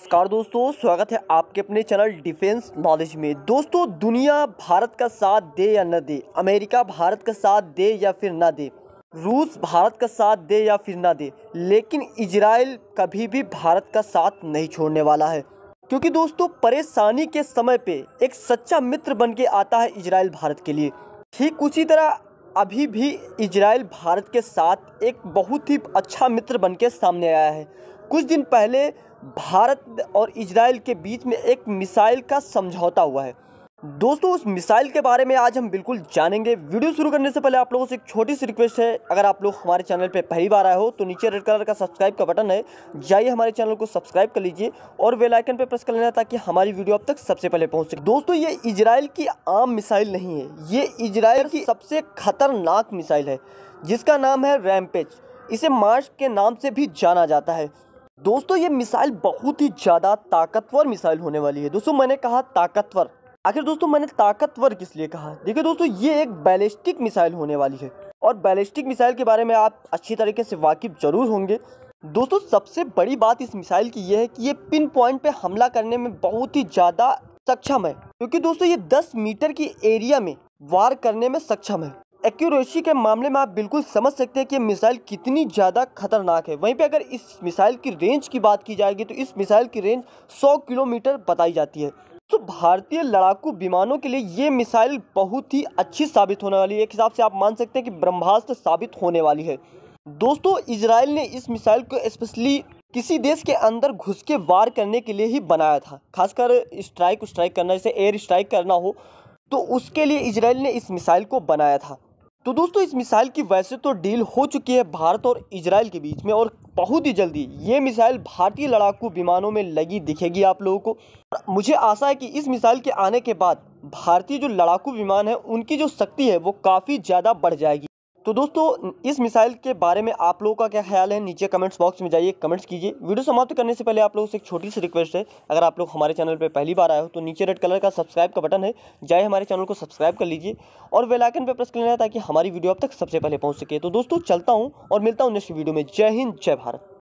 नमस्कार दोस्तों स्वागत है आपके अपने चैनल डिफेंस नॉलेज में दोस्तों दुनिया भारत का साथ दे या न दे अमेरिका भारत का साथ दे या फिर ना दे रूस भारत का साथ दे या फिर ना दे लेकिन इजराइल कभी भी भारत का साथ नहीं छोड़ने वाला है क्योंकि दोस्तों परेशानी के समय पे एक सच्चा मित्र बन के आता है इजराइल भारत के लिए ठीक उसी तरह अभी भी इजराइल भारत के साथ एक बहुत ही अच्छा मित्र बन के सामने आया है कुछ दिन पहले भारत और इजराइल के बीच में एक मिसाइल का समझौता हुआ है दोस्तों उस मिसाइल के बारे में आज हम बिल्कुल जानेंगे वीडियो शुरू करने से पहले आप लोगों से एक छोटी सी रिक्वेस्ट है अगर आप लोग हमारे चैनल पर पहली बार आए हो तो नीचे रेड कलर का सब्सक्राइब का बटन है जाइए हमारे चैनल को सब्सक्राइब कर लीजिए और वेलाइकन पर प्रेस कर लेना ताकि हमारी वीडियो अब तक सबसे पहले पहुंच सके दोस्तों ये इजराइल की आम मिसाइल नहीं है ये इजराइल की सबसे खतरनाक मिसाइल है जिसका नाम है रैमपेज इसे मार्च के नाम से भी जाना जाता है दोस्तों ये मिसाइल बहुत ही ज़्यादा ताकतवर मिसाइल होने वाली है दोस्तों मैंने कहा ताकतवर आखिर दोस्तों मैंने ताकतवर किस लिए कहा देखिए दोस्तों ये एक बैलिस्टिक मिसाइल होने वाली है और बैलिस्टिक मिसाइल के बारे में आप अच्छी तरीके से वाकिफ ज़रूर होंगे दोस्तों सबसे बड़ी बात इस मिसाइल की यह है कि ये पिन पॉइंट पे हमला करने में बहुत ही ज़्यादा सक्षम है क्योंकि दोस्तों ये 10 मीटर की एरिया में वार करने में सक्षम है एक्यूरेसी के मामले में आप बिल्कुल समझ सकते हैं कि मिसाइल कितनी ज़्यादा खतरनाक है वहीं पे अगर इस मिसाइल की रेंज की बात की जाएगी तो इस मिसाइल की रेंज 100 किलोमीटर बताई जाती है तो भारतीय लड़ाकू विमानों के लिए ये मिसाइल बहुत ही अच्छी साबित होने वाली है एक हिसाब से आप मान सकते हैं कि ब्रह्मास्त्र साबित होने वाली है दोस्तों इसराइल ने इस मिसाइल को स्पेशली किसी देश के अंदर घुस के वार करने के लिए ही बनाया था खासकर स्ट्राइक स्ट्राइक करना जैसे एयर स्ट्राइक करना हो तो उसके लिए इसराइल ने इस मिसाइल को बनाया था तो दोस्तों इस मिसाइल की वैसे तो डील हो चुकी है भारत और इजराइल के बीच में और बहुत ही जल्दी ये मिसाइल भारतीय लड़ाकू विमानों में लगी दिखेगी आप लोगों को मुझे आशा है कि इस मिसाइल के आने के बाद भारतीय जो लड़ाकू विमान है उनकी जो शक्ति है वो काफ़ी ज़्यादा बढ़ जाएगी तो दोस्तों इस मिसाइल के बारे में आप लोगों का क्या ख्याल है नीचे कमेंट्स बॉक्स में जाइए कमेंट्स कीजिए वीडियो समाप्त करने से पहले आप लोगों से एक छोटी सी रिक्वेस्ट है अगर आप लोग हमारे चैनल पर पहली बार आए हो तो नीचे रेड कलर का सब्सक्राइब का बटन है जाए हमारे चैनल को सब्सक्राइब कर लीजिए और वेलाइकन पर प्रेस कर लेना ताकि हमारी वीडियो अब तक सबसे पहले पहुँच सके तो दोस्तों चलता हूँ और मिलता हूँ नेक्स्ट वीडियो में जय हिंद जय भारत